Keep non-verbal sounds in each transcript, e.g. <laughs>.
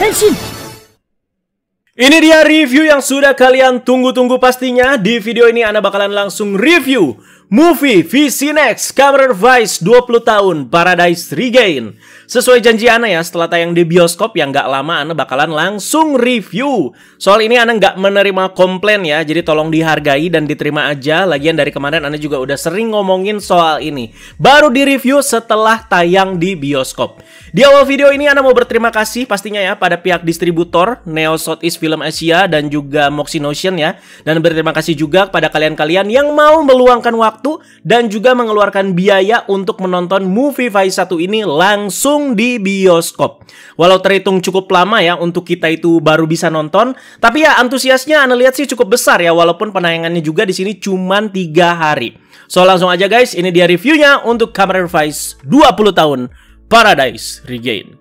Henshin! Ini dia review yang sudah kalian tunggu-tunggu pastinya. Di video ini Anda bakalan langsung review Movie VC Next Cameron Vice 20 tahun Paradise Regain Sesuai janji Ana ya setelah tayang di bioskop yang gak lama Ana bakalan langsung review Soal ini Ana gak menerima komplain ya Jadi tolong dihargai dan diterima aja Lagian dari kemarin Ana juga udah sering ngomongin soal ini Baru di review setelah tayang di bioskop Di awal video ini Ana mau berterima kasih pastinya ya Pada pihak distributor Neo East Film Asia dan juga Moxie Notion ya Dan berterima kasih juga kepada kalian-kalian yang mau meluangkan waktu waktu dan juga mengeluarkan biaya untuk menonton movie Vice 1 ini langsung di bioskop. Walau terhitung cukup lama ya untuk kita itu baru bisa nonton, tapi ya antusiasnya Anda lihat sih cukup besar ya walaupun penayangannya juga di sini cuma tiga hari. So langsung aja guys, ini dia reviewnya untuk Kamera Vice 20 tahun Paradise Regain.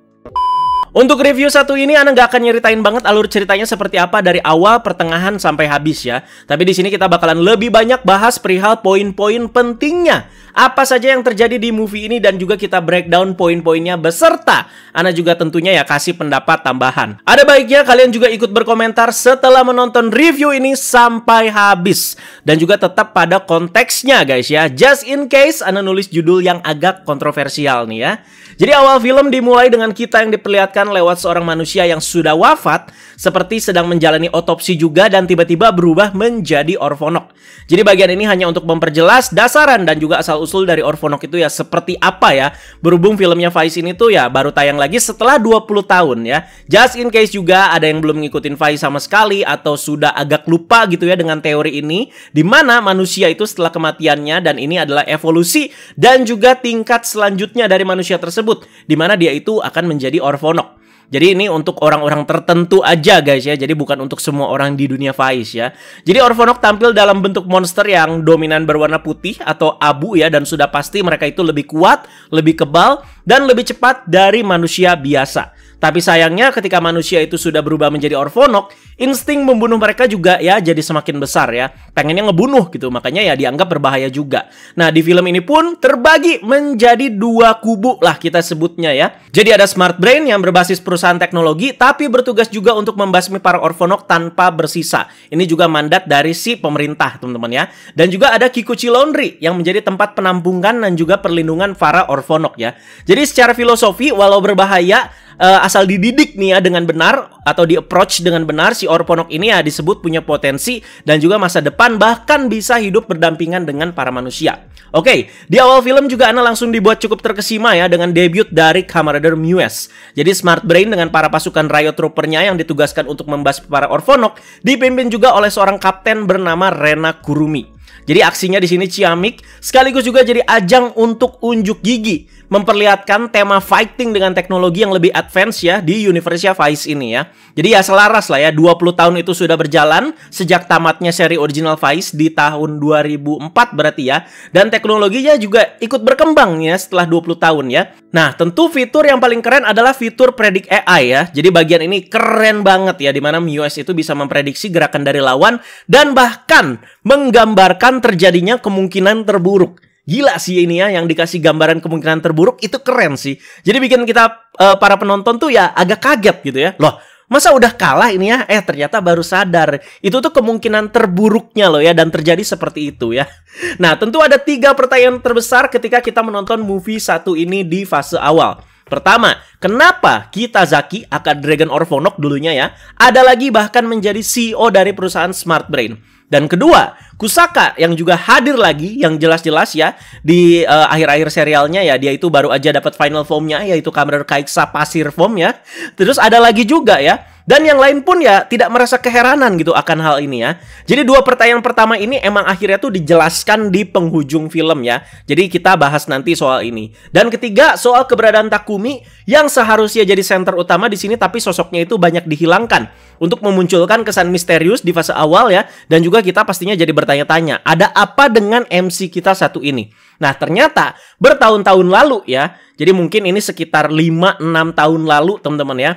Untuk review satu ini, Ana nggak akan nyeritain banget alur ceritanya seperti apa dari awal, pertengahan, sampai habis ya. Tapi di sini kita bakalan lebih banyak bahas perihal poin-poin pentingnya. Apa saja yang terjadi di movie ini dan juga kita breakdown poin-poinnya beserta. Ana juga tentunya ya kasih pendapat tambahan. Ada baiknya kalian juga ikut berkomentar setelah menonton review ini sampai habis. Dan juga tetap pada konteksnya guys ya. Just in case Ana nulis judul yang agak kontroversial nih ya. Jadi awal film dimulai dengan kita yang diperlihatkan lewat seorang manusia yang sudah wafat seperti sedang menjalani otopsi juga dan tiba-tiba berubah menjadi Orfonok. Jadi bagian ini hanya untuk memperjelas dasaran dan juga asal-usul dari Orfonok itu ya seperti apa ya. Berhubung filmnya Faiz ini tuh ya baru tayang lagi setelah 20 tahun ya. Just in case juga ada yang belum ngikutin Faiz sama sekali atau sudah agak lupa gitu ya dengan teori ini di mana manusia itu setelah kematiannya dan ini adalah evolusi dan juga tingkat selanjutnya dari manusia tersebut di mana dia itu akan menjadi orfonok. Jadi ini untuk orang-orang tertentu aja guys ya. Jadi bukan untuk semua orang di dunia Faiz ya. Jadi Orphanok tampil dalam bentuk monster yang dominan berwarna putih atau abu ya dan sudah pasti mereka itu lebih kuat, lebih kebal dan lebih cepat dari manusia biasa. Tapi sayangnya ketika manusia itu sudah berubah menjadi orfonok, insting membunuh mereka juga ya jadi semakin besar ya. Pengennya ngebunuh gitu, makanya ya dianggap berbahaya juga. Nah di film ini pun terbagi menjadi dua kubu lah kita sebutnya ya. Jadi ada smart brain yang berbasis perusahaan teknologi, tapi bertugas juga untuk membasmi para orfonok tanpa bersisa. Ini juga mandat dari si pemerintah teman-teman ya. Dan juga ada Kikuchi Laundry yang menjadi tempat penampungan dan juga perlindungan para orfonok ya. Jadi secara filosofi, walau berbahaya, uh, asal dididik nih ya dengan benar atau di approach dengan benar si orponok ini ya disebut punya potensi dan juga masa depan bahkan bisa hidup berdampingan dengan para manusia. Oke, okay, di awal film juga Ana langsung dibuat cukup terkesima ya dengan debut dari Kamarader Mues. Jadi Smart Brain dengan para pasukan Riot Troopernya yang ditugaskan untuk membahas para orponok dipimpin juga oleh seorang kapten bernama Rena Kurumi. Jadi aksinya di sini ciamik sekaligus juga jadi ajang untuk unjuk gigi memperlihatkan tema fighting dengan teknologi yang lebih advance ya di Universia ya, Vice ini ya. Jadi ya selaras lah ya 20 tahun itu sudah berjalan sejak tamatnya seri original Vice di tahun 2004 berarti ya. Dan teknologinya juga ikut berkembang ya setelah 20 tahun ya. Nah, tentu fitur yang paling keren adalah fitur predik AI ya. Jadi bagian ini keren banget ya dimana MIUI itu bisa memprediksi gerakan dari lawan dan bahkan menggambarkan terjadinya kemungkinan terburuk. Gila sih ini ya yang dikasih gambaran kemungkinan terburuk itu keren sih. Jadi bikin kita uh, para penonton tuh ya agak kaget gitu ya. Loh, masa udah kalah ini ya? Eh ternyata baru sadar. Itu tuh kemungkinan terburuknya loh ya dan terjadi seperti itu ya. <laughs> Nah tentu ada tiga pertanyaan terbesar ketika kita menonton movie satu ini di fase awal. Pertama, kenapa kita Zaki akan Dragon Orphanok dulunya ya, ada lagi bahkan menjadi CEO dari perusahaan Smart Brain. Dan kedua, Kusaka yang juga hadir lagi yang jelas-jelas ya di uh, akhir-akhir serialnya ya dia itu baru aja dapat final formnya yaitu Kamen Kaiksa pasir form ya. Terus ada lagi juga ya dan yang lain pun ya tidak merasa keheranan gitu akan hal ini ya. Jadi dua pertanyaan pertama ini emang akhirnya tuh dijelaskan di penghujung film ya. Jadi kita bahas nanti soal ini. Dan ketiga soal keberadaan Takumi yang seharusnya jadi center utama di sini tapi sosoknya itu banyak dihilangkan untuk memunculkan kesan misterius di fase awal ya dan juga kita pastinya jadi bertanya bertanya-tanya, ada apa dengan MC kita satu ini? Nah, ternyata bertahun-tahun lalu ya. Jadi mungkin ini sekitar 5 6 tahun lalu, teman-teman ya.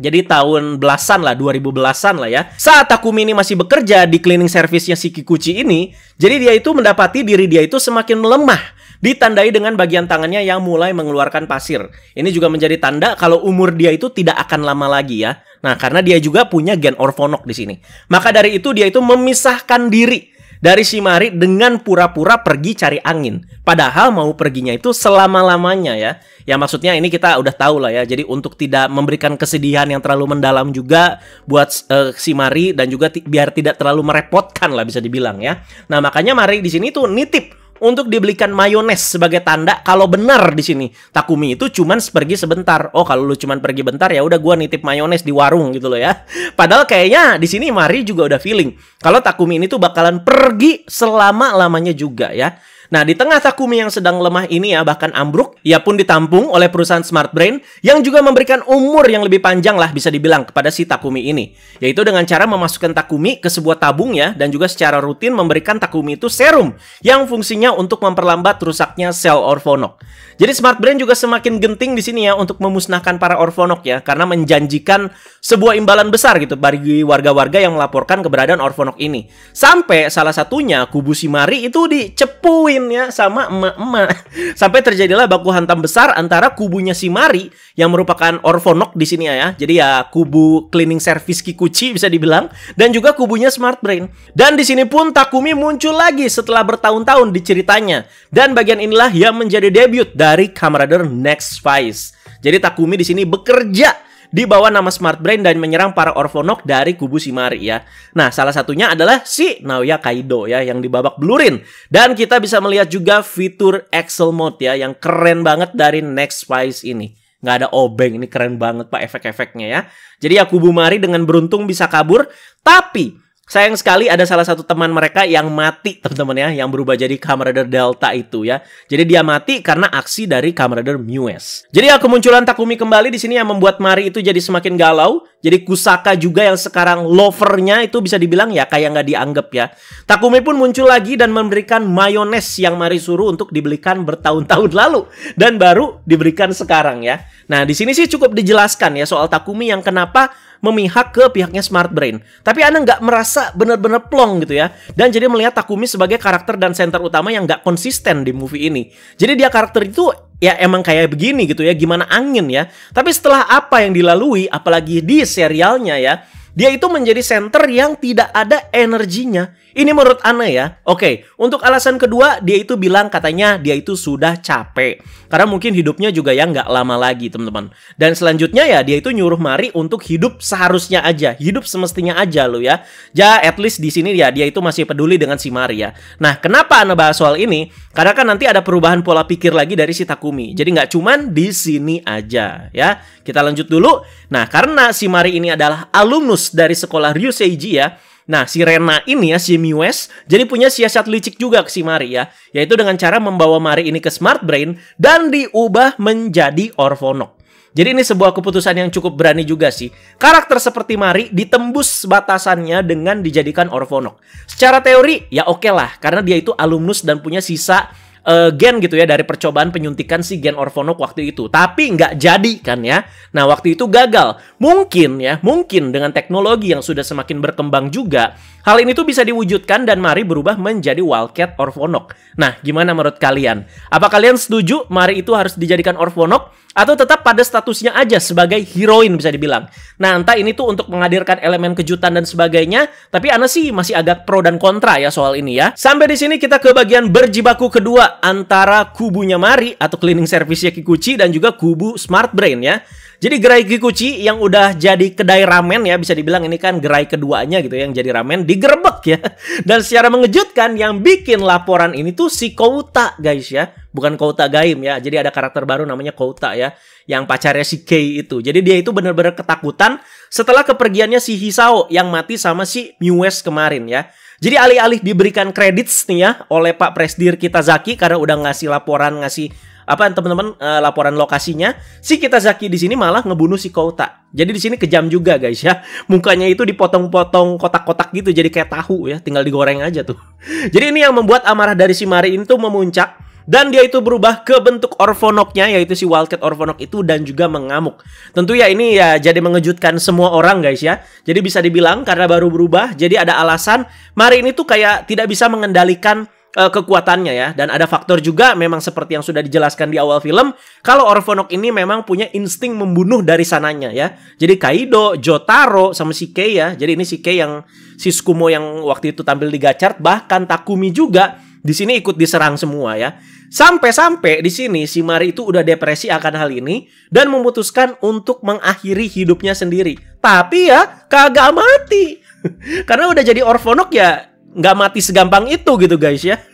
Jadi tahun belasan lah, 2000 belasan lah ya. Saat Takumi ini masih bekerja di cleaning service-nya si Kikuchi ini, jadi dia itu mendapati diri dia itu semakin melemah. Ditandai dengan bagian tangannya yang mulai mengeluarkan pasir. Ini juga menjadi tanda kalau umur dia itu tidak akan lama lagi ya. Nah, karena dia juga punya gen orfonok di sini. Maka dari itu dia itu memisahkan diri dari si Mari dengan pura-pura pergi cari angin. Padahal mau perginya itu selama-lamanya ya. Ya maksudnya ini kita udah tahu lah ya. Jadi untuk tidak memberikan kesedihan yang terlalu mendalam juga buat uh, si Mari dan juga biar tidak terlalu merepotkan lah bisa dibilang ya. Nah makanya Mari di sini tuh nitip untuk dibelikan mayones sebagai tanda kalau benar di sini Takumi itu cuman pergi sebentar. Oh, kalau lu cuman pergi bentar ya udah gua nitip mayones di warung gitu loh ya. <laughs> Padahal kayaknya di sini Mari juga udah feeling kalau Takumi ini tuh bakalan pergi selama-lamanya juga ya. Nah, di tengah Takumi yang sedang lemah ini ya, bahkan ambruk, ia pun ditampung oleh perusahaan Smart Brain yang juga memberikan umur yang lebih panjang lah bisa dibilang kepada si Takumi ini. Yaitu dengan cara memasukkan Takumi ke sebuah tabung ya, dan juga secara rutin memberikan Takumi itu serum yang fungsinya untuk memperlambat rusaknya sel Orfonok. Jadi smart brand juga semakin genting di sini ya untuk memusnahkan para Orfonok ya karena menjanjikan sebuah imbalan besar gitu bagi warga-warga yang melaporkan keberadaan Orfonok ini. Sampai salah satunya kubu Simari itu dicepuin ya sama emak-emak. <laughs> Sampai terjadilah baku hantam besar antara kubunya Simari yang merupakan Orfonok di sini ya, ya. Jadi ya kubu cleaning service Kikuchi bisa dibilang dan juga kubunya smart brain. Dan di sini pun Takumi muncul lagi setelah bertahun-tahun di ceritanya. Dan bagian inilah yang menjadi debut dari dari Kamrader Next Vice. Jadi Takumi di sini bekerja di bawah nama Smart Brain dan menyerang para Orphanok dari kubu Shimari ya. Nah, salah satunya adalah si Naoya Kaido ya yang dibabak belurin. Dan kita bisa melihat juga fitur Excel Mode ya yang keren banget dari Next Vice ini. Nggak ada obeng, ini keren banget pak efek-efeknya ya. Jadi ya kubu Mari dengan beruntung bisa kabur, tapi Sayang sekali ada salah satu teman mereka yang mati teman-teman ya, yang berubah jadi kamerader Delta itu ya. Jadi dia mati karena aksi dari kamerader Mues Mewes. Jadi ya kemunculan Takumi kembali di sini yang membuat Mari itu jadi semakin galau. Jadi Kusaka juga yang sekarang lovernya itu bisa dibilang ya kayak nggak dianggap ya. Takumi pun muncul lagi dan memberikan mayones yang Mari suruh untuk dibelikan bertahun-tahun lalu dan baru diberikan sekarang ya. Nah di sini sih cukup dijelaskan ya soal Takumi yang kenapa memihak ke pihaknya Smart Brain. Tapi Anda nggak merasa benar-benar plong gitu ya. Dan jadi melihat Takumi sebagai karakter dan center utama yang nggak konsisten di movie ini. Jadi dia karakter itu ya emang kayak begini gitu ya, gimana angin ya. Tapi setelah apa yang dilalui, apalagi di serialnya ya, dia itu menjadi center yang tidak ada energinya. Ini menurut Ana ya. Oke, untuk alasan kedua, dia itu bilang katanya dia itu sudah capek. Karena mungkin hidupnya juga ya nggak lama lagi, teman-teman. Dan selanjutnya ya, dia itu nyuruh Mari untuk hidup seharusnya aja. Hidup semestinya aja lo ya. ya at least di sini ya, dia itu masih peduli dengan si Mari ya. Nah, kenapa Ana bahas soal ini? Karena kan nanti ada perubahan pola pikir lagi dari si Takumi. Jadi nggak cuman di sini aja ya. Kita lanjut dulu. Nah, karena si Mari ini adalah alumnus dari sekolah Ryu Seiji ya, Nah, si Rena ini ya, si Miwes, jadi punya siasat licik juga ke si Mari ya, yaitu dengan cara membawa Mari ini ke Smart Brain dan diubah menjadi Orfonok. Jadi ini sebuah keputusan yang cukup berani juga sih. Karakter seperti Mari ditembus batasannya dengan dijadikan Orfonok. Secara teori, ya oke okay lah, karena dia itu alumnus dan punya sisa uh, gen gitu ya dari percobaan penyuntikan si gen Orfonok waktu itu. Tapi nggak jadi kan ya. Nah waktu itu gagal. Mungkin ya, mungkin dengan teknologi yang sudah semakin berkembang juga, hal ini tuh bisa diwujudkan dan Mari berubah menjadi Wildcat Orfonok. Nah gimana menurut kalian? Apa kalian setuju Mari itu harus dijadikan Orfonok? atau tetap pada statusnya aja sebagai heroin bisa dibilang. Nah, entah ini tuh untuk menghadirkan elemen kejutan dan sebagainya, tapi Ana sih masih agak pro dan kontra ya soal ini ya. Sampai di sini kita ke bagian berjibaku kedua antara kubunya Mari atau cleaning service-nya Kikuchi dan juga kubu Smart Brain ya. Jadi gerai Kikuchi yang udah jadi kedai ramen ya bisa dibilang ini kan gerai keduanya gitu ya, yang jadi ramen digerebek ya. <laughs> Dan secara mengejutkan yang bikin laporan ini tuh si Kouta guys ya, bukan Kouta Gaim ya. Jadi ada karakter baru namanya Kouta ya yang pacarnya si Kei itu. Jadi dia itu benar-benar ketakutan setelah kepergiannya si Hisao yang mati sama si Mewes kemarin ya. Jadi alih-alih diberikan kredit nih ya oleh Pak Presdir kita Zaki karena udah ngasih laporan, ngasih apa teman-teman uh, laporan lokasinya, si Kitazaki di sini malah ngebunuh si Kouta. Jadi di sini kejam juga guys ya. Mukanya itu dipotong-potong kotak-kotak gitu jadi kayak tahu ya, tinggal digoreng aja tuh. <laughs> Jadi ini yang membuat amarah dari si Mari itu memuncak dan dia itu berubah ke bentuk Orfonoknya yaitu si Wildcat Orfonok itu dan juga mengamuk. Tentu ya ini ya jadi mengejutkan semua orang guys ya. Jadi bisa dibilang karena baru berubah jadi ada alasan Mari ini tuh kayak tidak bisa mengendalikan uh, kekuatannya ya dan ada faktor juga memang seperti yang sudah dijelaskan di awal film kalau Orfonok ini memang punya insting membunuh dari sananya ya jadi Kaido, Jotaro sama si Kei ya jadi ini si Kei yang si Skumo yang waktu itu tampil di Gachard bahkan Takumi juga di sini ikut diserang semua ya Sampai-sampai di sini si Mari itu udah depresi akan hal ini dan memutuskan untuk mengakhiri hidupnya sendiri. Tapi ya kagak mati. <laughs> Karena udah jadi orfonok ya nggak mati segampang itu gitu guys ya. <laughs>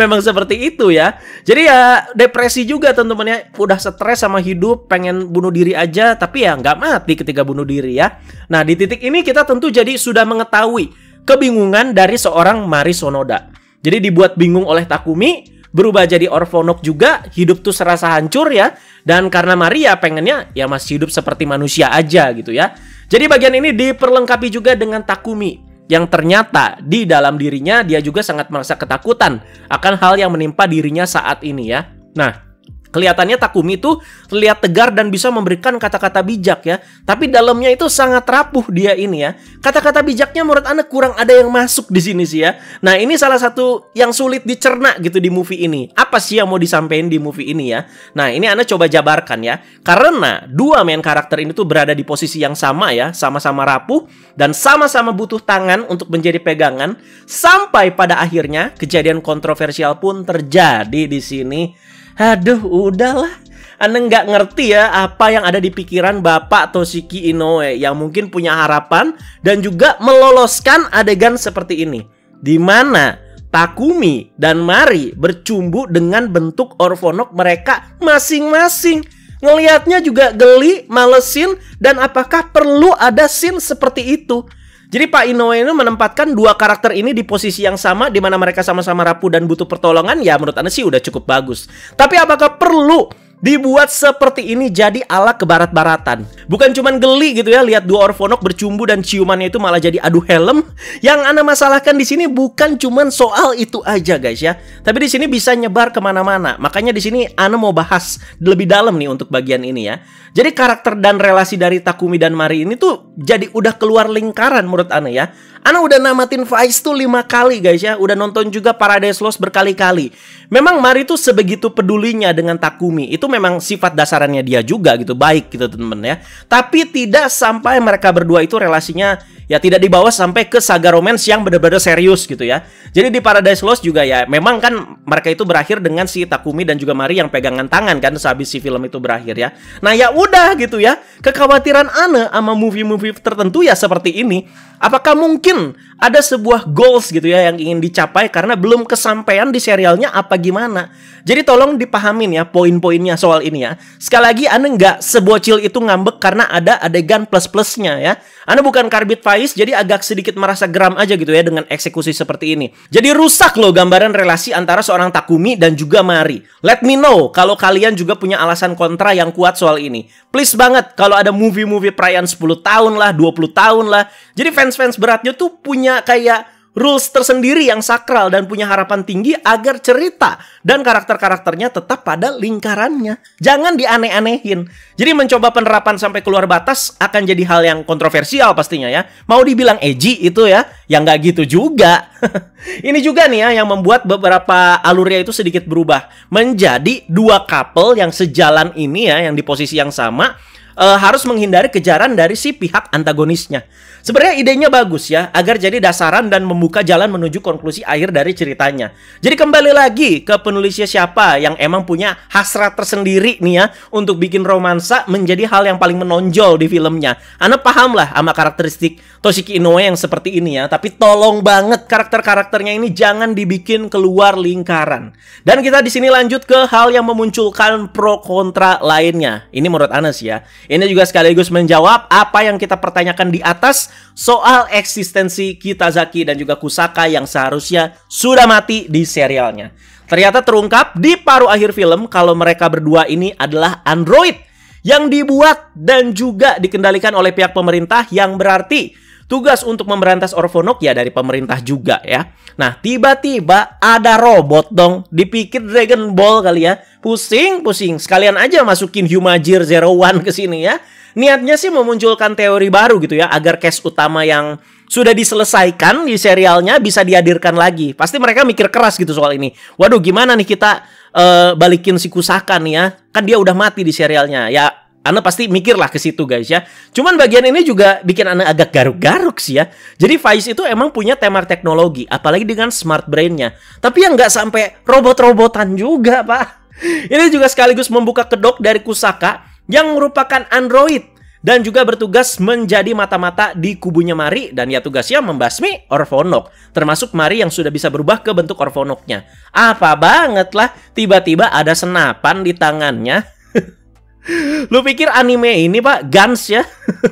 Memang seperti itu ya. Jadi ya depresi juga teman-teman ya. Udah stres sama hidup, pengen bunuh diri aja, tapi ya nggak mati ketika bunuh diri ya. Nah di titik ini kita tentu jadi sudah mengetahui kebingungan dari seorang Mari Sonoda. Jadi dibuat bingung oleh Takumi, berubah jadi Orfonok juga, hidup tuh serasa hancur ya. Dan karena Maria pengennya ya masih hidup seperti manusia aja gitu ya. Jadi bagian ini diperlengkapi juga dengan Takumi yang ternyata di dalam dirinya dia juga sangat merasa ketakutan akan hal yang menimpa dirinya saat ini ya. Nah, Kelihatannya Takumi itu terlihat tegar dan bisa memberikan kata-kata bijak ya. Tapi dalamnya itu sangat rapuh dia ini ya. Kata-kata bijaknya menurut Anda kurang ada yang masuk di sini sih ya. Nah ini salah satu yang sulit dicerna gitu di movie ini. Apa sih yang mau disampaikan di movie ini ya? Nah ini Anda coba jabarkan ya. Karena dua main karakter ini tuh berada di posisi yang sama ya. Sama-sama rapuh dan sama-sama butuh tangan untuk menjadi pegangan. Sampai pada akhirnya kejadian kontroversial pun terjadi di sini. Aduh, udahlah. Anda nggak ngerti ya apa yang ada di pikiran Bapak Toshiki Inoue yang mungkin punya harapan dan juga meloloskan adegan seperti ini. Di mana Takumi dan Mari bercumbu dengan bentuk orfonok mereka masing-masing. Ngeliatnya juga geli, malesin, dan apakah perlu ada scene seperti itu? Jadi Pak Inoue ini menempatkan dua karakter ini di posisi yang sama di mana mereka sama-sama rapuh dan butuh pertolongan ya menurut Anda sih udah cukup bagus. Tapi apakah perlu dibuat seperti ini jadi ala kebarat-baratan. Bukan cuman geli gitu ya lihat dua Orfonok bercumbu dan ciumannya itu malah jadi adu helm. Yang Anda masalahkan di sini bukan cuman soal itu aja guys ya. Tapi di sini bisa nyebar kemana-mana. Makanya di sini Anda mau bahas lebih dalam nih untuk bagian ini ya. Jadi karakter dan relasi dari Takumi dan Mari ini tuh jadi udah keluar lingkaran menurut Anda ya. Anda udah namatin Vice tuh lima kali guys ya. Udah nonton juga Paradise Lost berkali-kali. Memang Mari tuh sebegitu pedulinya dengan Takumi. Itu memang sifat dasarannya dia juga gitu baik gitu temen temen ya tapi tidak sampai mereka berdua itu relasinya ya tidak dibawa sampai ke saga romance yang benar-benar serius gitu ya. Jadi di Paradise Lost juga ya memang kan mereka itu berakhir dengan si Takumi dan juga Mari yang pegangan tangan kan sehabis si film itu berakhir ya. Nah ya udah gitu ya. Kekhawatiran Ana sama movie-movie tertentu ya seperti ini. Apakah mungkin ada sebuah goals gitu ya yang ingin dicapai karena belum kesampaian di serialnya apa gimana? Jadi tolong dipahamin ya poin-poinnya soal ini ya. Sekali lagi Ana nggak sebocil itu ngambek karena ada adegan plus-plusnya ya. Ana bukan karbit fire jadi agak sedikit merasa geram aja gitu ya dengan eksekusi seperti ini. Jadi rusak loh gambaran relasi antara seorang Takumi dan juga Mari. Let me know kalau kalian juga punya alasan kontra yang kuat soal ini. Please banget kalau ada movie-movie perayaan 10 tahun lah, 20 tahun lah. Jadi fans-fans beratnya tuh punya kayak rules tersendiri yang sakral dan punya harapan tinggi agar cerita dan karakter-karakternya tetap pada lingkarannya. Jangan dianeh-anehin. Jadi mencoba penerapan sampai keluar batas akan jadi hal yang kontroversial pastinya ya. Mau dibilang edgy itu ya, yang nggak gitu juga. <laughs> Ini juga nih ya yang membuat beberapa alurnya itu sedikit berubah. Menjadi dua couple yang sejalan ini ya, yang di posisi yang sama uh, harus menghindari kejaran dari si pihak antagonisnya. Sebenarnya idenya bagus ya, agar jadi dasaran dan membuka jalan menuju konklusi akhir dari ceritanya. Jadi kembali lagi ke penulisnya siapa yang emang punya hasrat tersendiri nih ya untuk bikin romansa menjadi hal yang paling menonjol di filmnya. Anda paham lah sama karakteristik Toshiki Inoue yang seperti ini ya, tapi tolong banget karakter-karakternya ini jangan dibikin keluar lingkaran. Dan kita di sini lanjut ke hal yang memunculkan pro kontra lainnya. Ini menurut Anas ya. Ini juga sekaligus menjawab apa yang kita pertanyakan di atas soal eksistensi Kitazaki dan juga Kusaka yang seharusnya sudah mati di serialnya. Ternyata terungkap di paruh akhir film kalau mereka berdua ini adalah android yang dibuat dan juga dikendalikan oleh pihak pemerintah yang berarti Tugas untuk memberantas Orfonok ya dari pemerintah juga ya. Nah, tiba-tiba ada robot dong. Dipikir Dragon Ball kali ya. Pusing, pusing. Sekalian aja masukin Humajir Zero One ke sini ya. Niatnya sih memunculkan teori baru gitu ya agar case utama yang sudah diselesaikan di serialnya bisa dihadirkan lagi. Pasti mereka mikir keras gitu soal ini. Waduh, gimana nih kita uh, balikin si Kusaka nih ya? Kan dia udah mati di serialnya. Ya anda pasti mikirlah ke situ guys ya. Cuman bagian ini juga bikin Anda agak garuk-garuk sih ya. Jadi Faiz itu emang punya tema teknologi, apalagi dengan smart brainnya. Tapi yang nggak sampai robot-robotan juga pak. Ini juga sekaligus membuka kedok dari Kusaka yang merupakan android dan juga bertugas menjadi mata-mata di kubunya Mari dan ya tugasnya membasmi Orfonok, termasuk Mari yang sudah bisa berubah ke bentuk Orfonoknya. Apa banget lah tiba-tiba ada senapan di tangannya. Lu pikir anime ini pak Guns ya?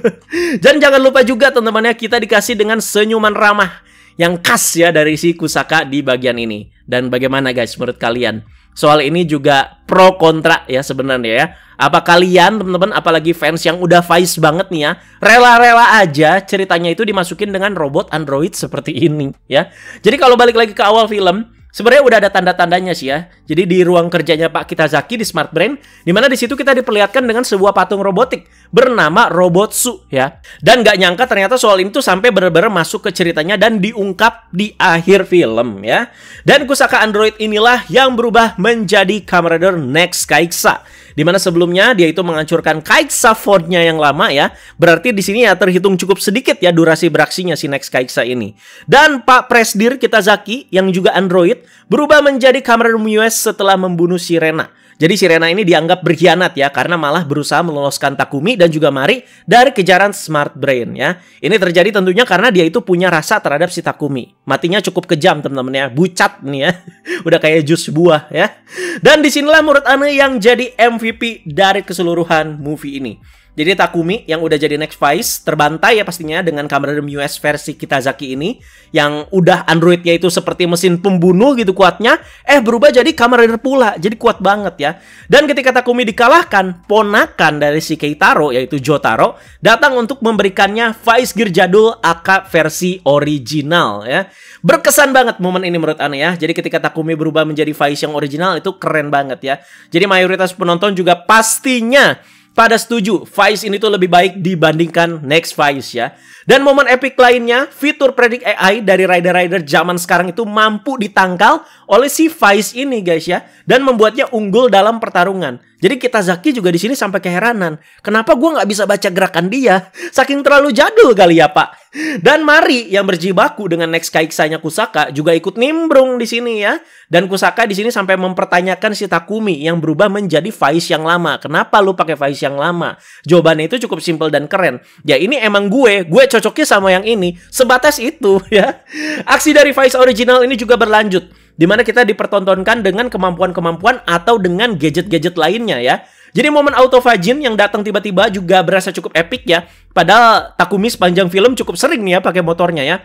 <laughs> Dan jangan lupa juga teman-teman ya kita dikasih dengan senyuman ramah yang khas ya dari si Kusaka di bagian ini. Dan bagaimana guys menurut kalian? Soal ini juga pro kontra ya sebenarnya ya. Apa kalian teman-teman apalagi fans yang udah vice banget nih ya, rela-rela aja ceritanya itu dimasukin dengan robot android seperti ini ya. Jadi kalau balik lagi ke awal film, Sebenarnya udah ada tanda-tandanya sih ya. Jadi di ruang kerjanya Pak Kitazaki di Smart Brain, di mana di situ kita diperlihatkan dengan sebuah patung robotik bernama Robot Robotsu ya. Dan nggak nyangka ternyata soal itu sampai benar-benar masuk ke ceritanya dan diungkap di akhir film ya. Dan Kusaka android inilah yang berubah menjadi Kamen Rider Next Kaiksa Dimana sebelumnya dia itu menghancurkan Kaiksa Fordnya yang lama ya. Berarti di sini ya terhitung cukup sedikit ya durasi beraksinya si Next Kaiksa ini. Dan Pak Presdir kita Zaki yang juga android berubah menjadi Cameron US setelah membunuh Sirena. Jadi Sirena ini dianggap berkhianat ya karena malah berusaha meloloskan Takumi dan juga Mari dari kejaran Smart Brain ya. Ini terjadi tentunya karena dia itu punya rasa terhadap si Takumi. Matinya cukup kejam teman-teman ya, bucat nih ya. <laughs> Udah kayak jus buah ya. Dan disinilah menurut Ane yang jadi MVP dari keseluruhan movie ini. Jadi Takumi yang udah jadi Next Vice terbantai ya pastinya dengan kamera The US versi Kitazaki ini yang udah androidnya itu seperti mesin pembunuh gitu kuatnya eh berubah jadi kamera pula jadi kuat banget ya. Dan ketika Takumi dikalahkan ponakan dari si Keitaro yaitu Jotaro datang untuk memberikannya Vice Gear jadul AK versi original ya. Berkesan banget momen ini menurut Ana ya. Jadi ketika Takumi berubah menjadi Vice yang original itu keren banget ya. Jadi mayoritas penonton juga pastinya pada setuju Vice ini tuh lebih baik dibandingkan Next Vice ya. Dan momen epic lainnya, fitur predik AI dari rider-rider zaman sekarang itu mampu ditangkal oleh si Vice ini guys ya. Dan membuatnya unggul dalam pertarungan. Jadi kita Zaki juga di sini sampai keheranan. Kenapa gue nggak bisa baca gerakan dia? <laughs> Saking terlalu jadul kali ya pak. Dan Mari yang berjibaku dengan next kaiksanya Kusaka juga ikut nimbrung di sini ya. Dan Kusaka di sini sampai mempertanyakan si Takumi yang berubah menjadi Vice yang lama. Kenapa lu pakai Vice yang lama? Jawabannya itu cukup simpel dan keren. Ya ini emang gue, gue cocoknya sama yang ini. Sebatas itu <laughs> ya. Aksi dari Vice original ini juga berlanjut di mana kita dipertontonkan dengan kemampuan-kemampuan atau dengan gadget-gadget lainnya ya. Jadi momen autofagin yang datang tiba-tiba juga berasa cukup epic ya. Padahal Takumi sepanjang film cukup sering nih ya pakai motornya ya.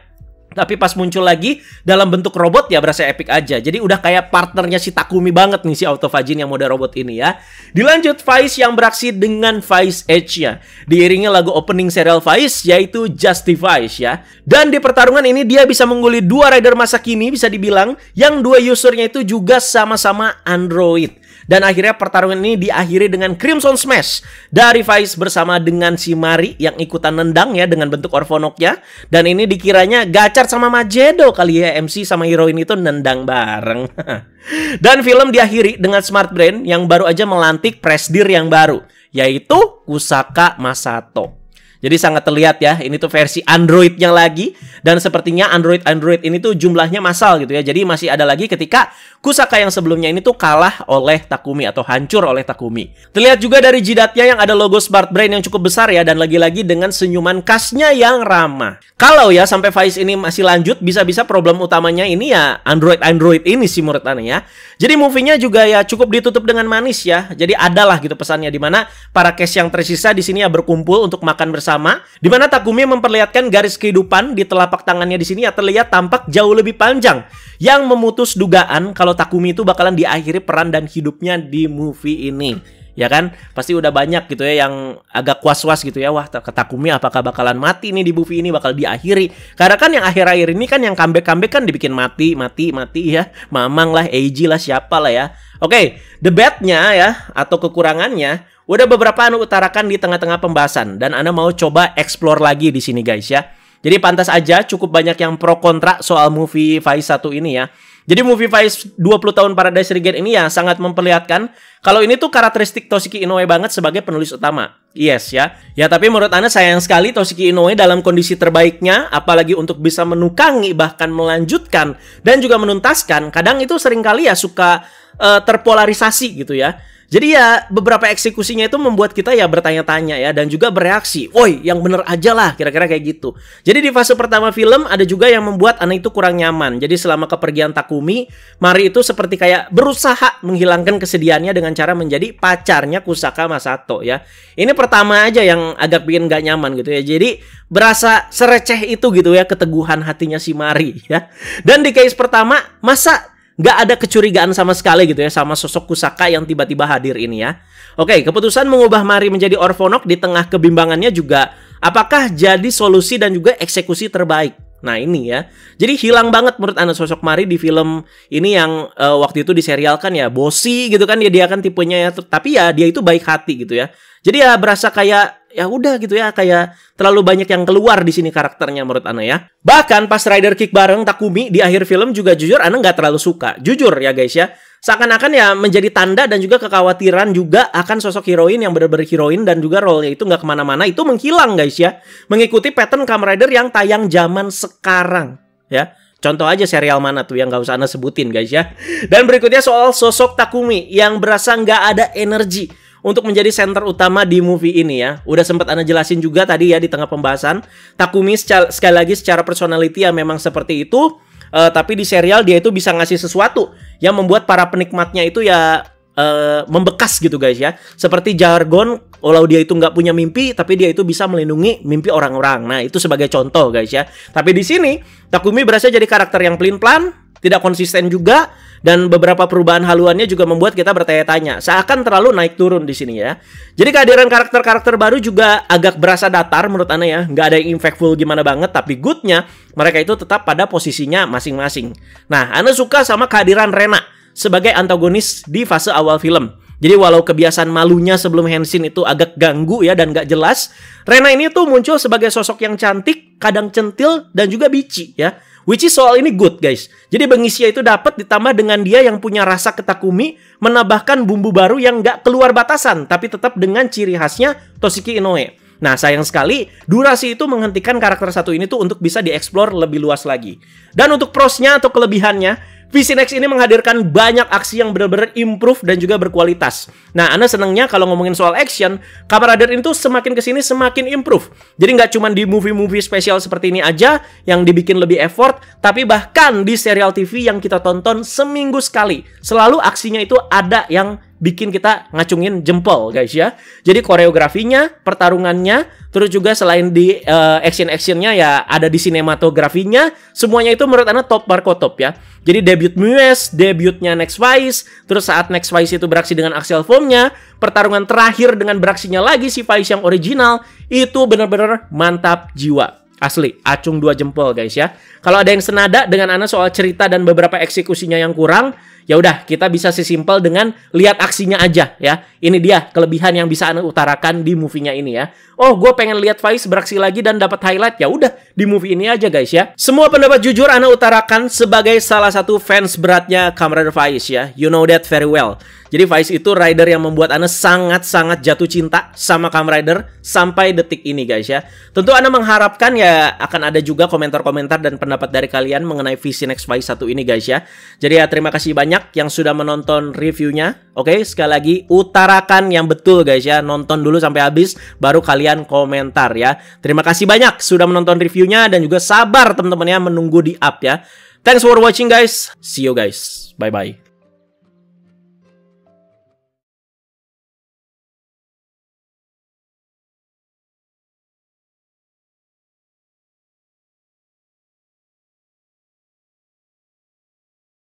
Tapi pas muncul lagi dalam bentuk robot ya berasa epic aja. Jadi udah kayak partnernya si Takumi banget nih si Autofagin yang mode robot ini ya. Dilanjut Vice yang beraksi dengan Vice Edge-nya. Diiringi lagu opening serial Vice yaitu Justify, ya. Dan di pertarungan ini dia bisa mengguli dua rider masa kini bisa dibilang yang dua usernya itu juga sama-sama android. Dan akhirnya pertarungan ini diakhiri dengan Crimson Smash dari Vice bersama dengan si Mari yang ikutan nendang ya dengan bentuk Orfonoknya. Dan ini dikiranya Gacar sama Majedo kali ya MC sama heroin itu nendang bareng. <laughs> Dan film diakhiri dengan Smart Brain yang baru aja melantik presdir yang baru yaitu Kusaka Masato. Jadi sangat terlihat ya, ini tuh versi Androidnya lagi dan sepertinya Android Android ini tuh jumlahnya massal gitu ya. Jadi masih ada lagi ketika Kusaka yang sebelumnya ini tuh kalah oleh Takumi atau hancur oleh Takumi. Terlihat juga dari jidatnya yang ada logo Smart Brain yang cukup besar ya dan lagi-lagi dengan senyuman khasnya yang ramah. Kalau ya sampai Faiz ini masih lanjut bisa-bisa problem utamanya ini ya Android Android ini sih menurut aneh ya. Jadi movie-nya juga ya cukup ditutup dengan manis ya. Jadi adalah gitu pesannya di mana para case yang tersisa di sini ya berkumpul untuk makan bersama sama, di mana Takumi memperlihatkan garis kehidupan di telapak tangannya di sini yang terlihat tampak jauh lebih panjang, yang memutus dugaan kalau Takumi itu bakalan diakhiri peran dan hidupnya di movie ini ya kan pasti udah banyak gitu ya yang agak was-was gitu ya wah ketakumi apakah bakalan mati nih di movie ini bakal diakhiri karena kan yang akhir-akhir ini kan yang comeback-comeback kan dibikin mati mati mati ya mamang lah AG lah siapa lah ya oke okay, the badnya ya atau kekurangannya udah beberapa anu utarakan di tengah-tengah pembahasan dan anda mau coba explore lagi di sini guys ya jadi pantas aja cukup banyak yang pro kontra soal movie Vice 1 ini ya jadi movie Vice 20 tahun Paradise Regained ini ya sangat memperlihatkan kalau ini tuh karakteristik Toshiki Inoue banget sebagai penulis utama. Yes ya. Ya tapi menurut Anda sayang sekali Toshiki Inoue dalam kondisi terbaiknya apalagi untuk bisa menukangi bahkan melanjutkan dan juga menuntaskan kadang itu seringkali ya suka uh, terpolarisasi gitu ya. Jadi ya beberapa eksekusinya itu membuat kita ya bertanya-tanya ya dan juga bereaksi. Woi, yang bener aja lah kira-kira kayak gitu. Jadi di fase pertama film ada juga yang membuat Ana itu kurang nyaman. Jadi selama kepergian Takumi, Mari itu seperti kayak berusaha menghilangkan kesedihannya dengan cara menjadi pacarnya Kusaka Masato ya. Ini pertama aja yang agak bikin gak nyaman gitu ya. Jadi berasa sereceh itu gitu ya keteguhan hatinya si Mari ya. Dan di case pertama, masa nggak ada kecurigaan sama sekali gitu ya sama sosok Kusaka yang tiba-tiba hadir ini ya. Oke, keputusan mengubah Mari menjadi Orfonok di tengah kebimbangannya juga apakah jadi solusi dan juga eksekusi terbaik. Nah ini ya, jadi hilang banget menurut Anda sosok Mari di film ini yang uh, waktu itu diserialkan ya, bosi gitu kan ya dia kan tipenya ya, tapi ya dia itu baik hati gitu ya. Jadi ya berasa kayak ya udah gitu ya kayak terlalu banyak yang keluar di sini karakternya menurut Ana ya. Bahkan pas rider kick bareng Takumi di akhir film juga jujur Ana nggak terlalu suka. Jujur ya guys ya. Seakan-akan ya menjadi tanda dan juga kekhawatiran juga akan sosok heroin yang benar-benar heroin dan juga role-nya itu nggak kemana-mana itu menghilang guys ya. Mengikuti pattern Kamen Rider yang tayang zaman sekarang ya. Contoh aja serial mana tuh yang gak usah Anda sebutin guys ya. Dan berikutnya soal sosok Takumi yang berasa nggak ada energi untuk menjadi center utama di movie ini ya. Udah sempat Anda jelasin juga tadi ya di tengah pembahasan. Takumi sekali lagi secara personality ya memang seperti itu. Uh, tapi di serial dia itu bisa ngasih sesuatu yang membuat para penikmatnya itu ya uh, membekas gitu guys ya. Seperti jargon walau dia itu nggak punya mimpi tapi dia itu bisa melindungi mimpi orang-orang. Nah itu sebagai contoh guys ya. Tapi di sini Takumi berasa jadi karakter yang pelin-pelan, tidak konsisten juga dan beberapa perubahan haluannya juga membuat kita bertanya-tanya. Seakan terlalu naik turun di sini ya. Jadi kehadiran karakter-karakter baru juga agak berasa datar menurut anda ya. Nggak ada yang impactful gimana banget, tapi goodnya mereka itu tetap pada posisinya masing-masing. Nah, anda suka sama kehadiran Rena sebagai antagonis di fase awal film. Jadi walau kebiasaan malunya sebelum Henshin itu agak ganggu ya dan gak jelas, Rena ini tuh muncul sebagai sosok yang cantik, kadang centil, dan juga bici ya. Which is soal ini good guys. Jadi Bengisia itu dapat ditambah dengan dia yang punya rasa ketakumi menambahkan bumbu baru yang gak keluar batasan tapi tetap dengan ciri khasnya Toshiki Inoue. Nah, sayang sekali durasi itu menghentikan karakter satu ini tuh untuk bisa dieksplor lebih luas lagi. Dan untuk prosnya atau kelebihannya, VCNX ini menghadirkan banyak aksi yang benar-benar improve dan juga berkualitas. Nah, Anda senangnya kalau ngomongin soal action, Kamen Rider ini tuh semakin kesini semakin improve. Jadi nggak cuma di movie-movie spesial seperti ini aja yang dibikin lebih effort, tapi bahkan di serial TV yang kita tonton seminggu sekali, selalu aksinya itu ada yang bikin kita ngacungin jempol guys ya. Jadi koreografinya, pertarungannya, terus juga selain di uh, action-actionnya ya ada di sinematografinya, semuanya itu menurut Anda top Marco top ya. Jadi debut Mues, debutnya Next Vice, terus saat Next Vice itu beraksi dengan Axel Foamnya, pertarungan terakhir dengan beraksinya lagi si Vice yang original, itu benar-benar mantap jiwa. Asli, acung dua jempol guys ya. Kalau ada yang senada dengan Ana soal cerita dan beberapa eksekusinya yang kurang, ya udah kita bisa sesimpel dengan lihat aksinya aja ya. Ini dia kelebihan yang bisa Anda utarakan di movie-nya ini ya. Oh, gue pengen lihat Faiz beraksi lagi dan dapat highlight. Ya udah di movie ini aja guys ya. Semua pendapat jujur Anda utarakan sebagai salah satu fans beratnya Kamran Faiz ya. You know that very well. Jadi Vice itu rider yang membuat Anda sangat-sangat jatuh cinta sama Kamen Rider sampai detik ini guys ya. Tentu Anda mengharapkan ya akan ada juga komentar-komentar dan pendapat dari kalian mengenai visi Next Vice 1 ini guys ya. Jadi ya terima kasih banyak yang sudah menonton reviewnya. Oke, sekali lagi utarakan yang betul guys ya. Nonton dulu sampai habis baru kalian komentar ya. Terima kasih banyak sudah menonton reviewnya dan juga sabar teman-teman ya menunggu di up ya. Thanks for watching guys. See you guys. Bye bye.